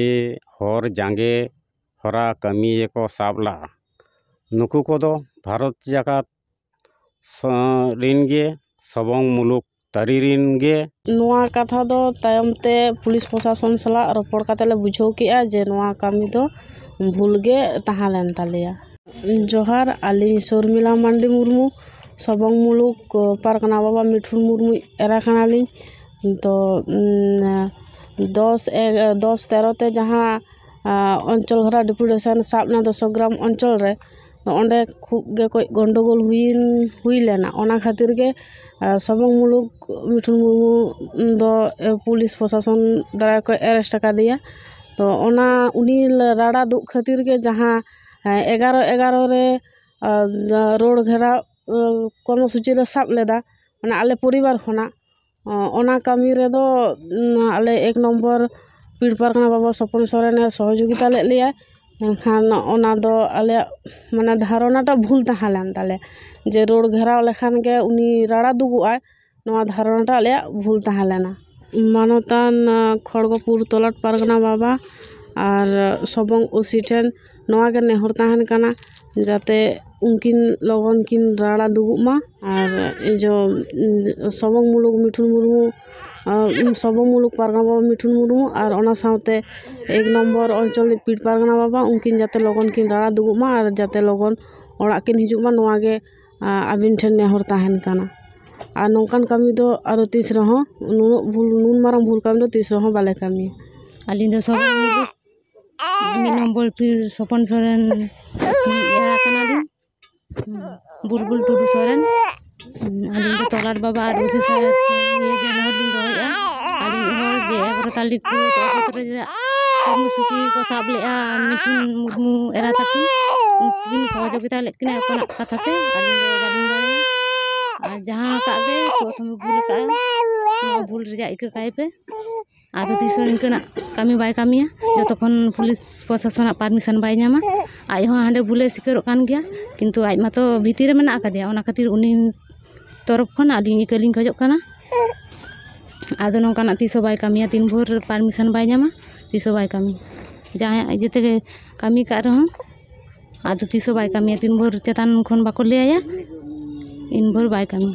जागे हरा कमी को सबला नुकु को दो भारत जकत सबंग मुलुक तारी कथा दो तायमते पुलिस प्रशासन सला रोपड़े बुझे क्या जे कमी तो भूलगे तहलेनता जोहार आली शर्मिला मंडी मुरमू सबंग मुलुक पारकना बाबा मिठुन मुर्मू एराखनाली तो ᱫᱚᱥ ᱫᱚᱥ ᱛᱮᱨᱚ ᱛᱮ ᱡᱟᱦᱟᱸ ᱚᱧᱪᱚᱞ ᱦᱟᱨᱟ ᱰᱤᱯᱩᱴᱮᱥᱚᱱ ᱥᱟᱵ ᱮᱱᱟ ᱫᱚᱥᱚ ᱜᱨᱟᱢ ᱚᱧᱪᱚᱞ ᱨᱮ ᱚᱸᱰᱮ ᱠᱷᱩᱵ ᱜᱮ ᱠᱟᱹᱡ ᱜᱚᱱᱰᱳᱜᱳᱞ ᱦᱩᱭᱮᱱ ᱦᱩᱭ ᱞᱮᱱᱟ ᱚᱱᱟ ᱠᱷᱟᱹᱛᱤᱨ ᱜᱮ ᱥᱚᱵᱚᱝ ᱢᱩᱞᱩᱠ ᱢᱤᱴᱷᱩᱱ ᱢᱩᱨᱢᱩ ᱫᱚ ᱯᱩᱞᱤᱥ ᱯᱨᱚᱥᱟᱥᱚᱱ ᱫᱟᱨᱟᱭ ᱠᱚ ᱮᱨᱮᱥᱴ ᱟᱠᱟᱫᱮᱭᱟ ᱛᱚ ᱚᱱᱟ ᱩᱱᱤ ᱨᱟᱲᱟ ᱫᱩᱜ ᱠᱷᱟᱹᱛᱤᱨ ᱜᱮ ᱡᱟᱦᱟᱸ ᱮᱜᱟᱨᱚ ᱮᱜᱟᱨᱚ ᱨᱮ ᱨᱳᱰ ᱜᱷᱮᱨᱟᱣ ᱠᱚᱨᱢᱚᱥᱩᱪᱤ ᱞᱮ ᱥᱟᱵ ᱞᱮᱫᱟ ᱚᱱᱟ ᱟᱞᱮ ᱯᱚᱨᱤᱵᱟᱨ ᱠᱷᱚᱱᱟᱜ ᱚᱱᱟ ᱠᱟᱹᱢᱤ ᱨᱮᱫᱚ ᱟᱞᱮ ᱮᱠ ᱱᱚᱢᱵᱚᱨ ᱯᱤᱲ ᱯᱟᱨᱜᱟᱱᱟ ᱵᱟᱵᱟ ᱥᱚᱯᱚᱱ ᱥᱚᱨᱮᱱᱮ ᱥᱚᱦᱚᱡᱳᱜᱤᱛᱟ ᱞᱮᱫ ᱞᱮᱭᱟ ᱢᱮᱱᱠᱷᱟᱱ ᱚᱱᱟ ᱫᱚ ᱟᱞᱮᱭᱟᱜ ᱢᱟᱱᱮ ᱫᱷᱟᱨᱚᱱᱟᱴᱟᱜ ᱵᱷᱩᱞ ᱛᱟᱦᱮᱸ ᱞᱮᱱ ᱛᱟᱞᱮᱭᱟ ᱡᱮ ᱨᱳᱰ ᱜᱷᱮᱨᱟᱣ ᱞᱮᱠᱷᱟᱱ ᱜᱮ ᱩᱱᱤ ᱨᱟᱲᱟ ᱫᱩᱜᱩᱜᱼᱟᱭ ᱱᱚᱣᱟ ᱫᱷᱟᱨᱚᱱᱟᱴᱟᱜ ᱟᱞᱮᱭᱟᱜ ᱵᱷᱩᱞ ᱛᱟᱦᱮᱸ ᱞᱮᱱᱟ ᱢᱟᱱᱚᱛᱟᱱ ᱠᱷᱚᱲᱜᱚᱯᱩᱨ ᱛᱚᱞᱟᱴ ᱯᱟᱨᱜᱟᱱᱟ ᱵᱟᱵᱟ ᱟᱨ ᱥᱚᱵᱚᱝ ᱳᱥᱤ ᱴᱷᱮᱱ ᱱᱚᱣᱟᱜᱮ ᱱᱮᱦᱚᱨ ᱛᱟᱦᱮᱱ ᱠᱟᱱᱟ ᱡᱟᱛᱮ ᱩᱱᱠᱤᱱ ᱞᱚᱜᱚᱱ ᱠᱤᱱ ᱨᱟᱲᱟ ᱫᱩᱜᱩᱜ ᱢᱟ ᱟᱨ ᱡᱚ ᱥᱚᱵᱚᱝ ᱢᱩᱞᱩᱠ ᱢᱤᱴᱷᱩᱱ ᱢᱩᱨᱢᱩ ᱥᱚᱵᱚᱝ ᱢᱩᱞᱩᱠ ᱯᱟᱨᱜᱟᱱᱟ ᱵᱟᱵᱟ ᱢᱤᱴᱷᱩᱱ ᱢᱩᱨᱢᱩ ᱟᱨ ᱚᱱᱟ ᱥᱟᱶᱛᱮ ᱮᱠ ᱱᱚᱢᱵᱚᱨ ᱚᱧᱪᱚᱞ ᱨᱤᱱᱤᱡ ᱯᱤᱲ ᱯᱟᱨᱜᱟᱱᱟ ᱵᱟᱵᱟ ᱩᱱᱠᱤᱱ ᱡᱟᱛᱮ ᱞᱚᱜᱚᱱ ᱠᱤᱱ ᱨᱟᱲᱟ ᱫᱩᱜᱩᱜ ᱢᱟ ᱟᱨ ᱡᱟᱛᱮ ᱞᱚᱜᱚᱱ ᱚᱲᱟᱜ ᱠᱤᱱ ᱦᱤᱡᱩᱜ ᱢᱟ ᱱᱚᱣᱟᱜᱮ ᱟᱹᱵᱤᱱ ᱴᱷᱮᱱ ᱱᱮᱦᱚᱨ ᱛᱟᱦᱮᱱ ᱠᱟᱱᱟ ᱟᱨ ᱱᱚᱝᱠᱟᱱ ᱠᱟᱹᱢᱤ ᱫᱚ ᱟᱨᱚ ᱛᱤᱥ ᱨᱮᱦᱚᱸ ᱱᱩᱱᱟᱹᱜ ᱵᱷᱩᱞ ᱱᱩᱱ ᱢᱟᱨᱟᱝ ᱵᱷᱩᱞ ᱠᱟᱹᱢᱤ ᱫᱚ ᱛᱤᱥ ᱨᱮᱦᱚᱸ ᱵᱟᱞᱮ ᱠᱟᱹᱢᱤᱭᱟ ᱟᱹᱞᱤᱧ ᱫᱚ ᱥᱚᱵᱚᱝ ᱢᱤᱫ ᱱᱚᱢᱵᱚᱨ ᱯᱤᱲ ᱥᱚᱯᱚᱱ ᱥᱚᱨᱮᱱ ᱮᱲᱟ ᱠᱟᱱᱟ Mm. Bulbul tuh soran mm, Aling tuh tolar baba aduh sih saya. Iya jangan hot ding ya. Aling hot ding ya. tali tuh tuh aku terus Kamu suci kau sable ya. Mungkin mukmu era tapi. Mungkin kau jauh kita lihat kena apa nak kata teh. Aling tuh aling tuh ya. Jangan kak deh. Kau tuh mau bulu kau. Mau bulu kerja ikut kau ada tisu sini kena kami bayi kami ya. Jatuh kon polis posa sana permisan bayinya mah. Ayo bule boleh sekerokan dia. Kintu ayat mato bintir mana akan dia. Orang katir unin torok pun ada ini keling kajok kana. Ada nong kana tisu bayi kami ya timbur permisan bayinya mah. Tisu bayi kami. Jangan aja ke kami karo. Ada tisu bayi kami ya timbur catatan kon bakul dia ya. Inbur bayi kami.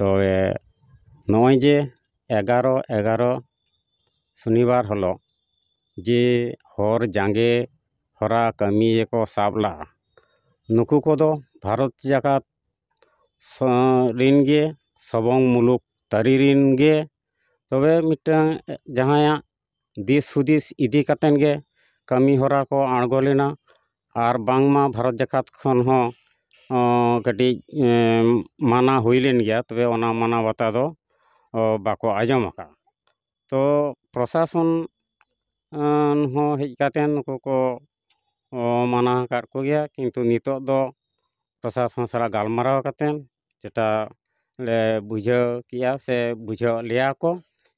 जे एगारो एगारो शनिवार हर हरा को भारत जकत रे Sabang मुलुक तारी रे तबे मिटा जहाँ दिस हूदिस इदीकर कमी हरा को आड़गोलेना और बांगमा भारत जकत खन हो ᱠᱟᱹᱴᱤᱡ ᱢᱟᱱᱟ ᱦᱩᱭ ᱞᱮᱱ ᱜᱮᱭᱟ ᱛᱚᱵᱮ ᱚᱱᱟ ᱢᱟᱱᱟ ᱵᱟᱛᱟ ᱫᱚ ᱵᱟᱠᱚ ᱟᱸᱡᱚᱢ ᱟᱠᱟᱫᱟ ᱛᱚ ᱯᱨᱚᱥᱟᱥᱚᱱ ᱦᱚᱸ ᱦᱮᱡ ᱠᱟᱛᱮᱫ ᱱᱩᱠᱩ ᱠᱚ ᱢᱟᱱᱟ ᱟᱠᱟᱫ ᱠᱚᱜᱮᱭᱟ ᱠᱤᱱᱛᱩ ᱱᱤᱛᱚᱜ ᱫᱚ ᱯᱨᱚᱥᱟᱥᱚᱱ ᱥᱟᱞᱟᱜ ᱜᱟᱞᱢᱟᱨᱟᱣ ᱠᱟᱛᱮᱫ ᱡᱮᱴᱟ ᱞᱮ ᱵᱩᱡᱷᱟᱹᱣ ᱠᱮᱜᱼᱟ ᱥᱮ ᱵᱩᱡᱷᱟᱹᱣ ᱞᱮᱭᱟ ᱠᱚ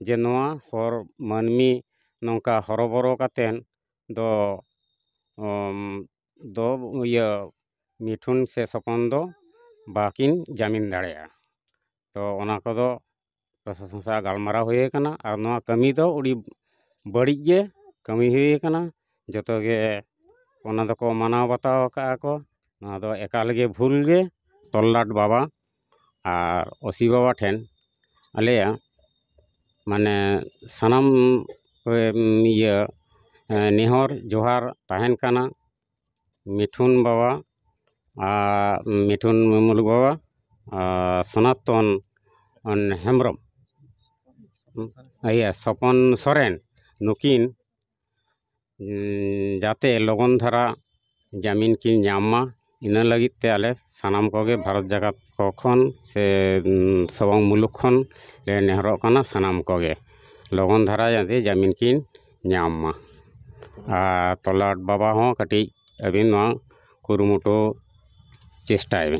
ᱡᱮ ᱱᱚᱣᱟ ᱦᱚᱲ ᱢᱟᱹᱱᱢᱤ ᱱᱚᱝᱠᱟ ᱦᱚᱨᱚᱵᱚᱨᱚ ᱠᱟᱛᱮᱫ ᱫᱚ ᱫᱚ ᱤᱭᱟᱹ मिथुन से सपन दो बाकी जमीन दड़ा तो प्रशासन सा गलमारा होना कमी तो बड़ी गे कमी होना जो को मानव बतावका एकालगे भूल गे तल्लाट बाबा और ओसी बाबा ठेन अल मान सनाम नेहर जोहार तहन मिठुन बाबा মিঠুন মেমুল বাবা সনাতন হেমব্রম ইয়া স্বপন সরেন নুকিন যাতে লগন ধারা জামিন কিন ᱧᱟᱢᱟ ᱤᱱᱟᱹ ᱞᱟᱹᱜᱤᱫ ᱛᱮ ᱟᱞᱮ ᱥᱟᱱᱟᱢ ᱠᱚᱜᱮ ᱵᱷᱟᱨᱚᱛ ᱡᱟᱠᱟᱛ ᱠᱚ ᱠᱷᱚᱱ ᱥᱮ ᱥᱚᱵᱚᱝ ᱢᱩᱞᱩᱠ ᱠᱷᱚᱱ ᱞᱮ ᱱᱮᱦᱚᱨᱚᱜ ᱠᱟᱱᱟ ᱥᱟᱱᱟᱢ ᱠᱚᱜᱮ লগন ᱫᱷᱟᱨᱟ ᱡᱟᱛᱮ ᱡᱟᱢᱤᱱ ᱠᱤᱱ ᱧᱟᱢ ᱢᱟ ᱟᱨ ᱛᱚᱞᱟᱴ ᱵᱟᱵᱟ ᱦᱚᱸ ᱠᱟᱹᱴᱤᱡ ᱟᱹᱵᱤᱱ ᱱᱚᱣᱟ ᱠᱩᱨᱩᱢᱩᱴᱩ चेष्टाएं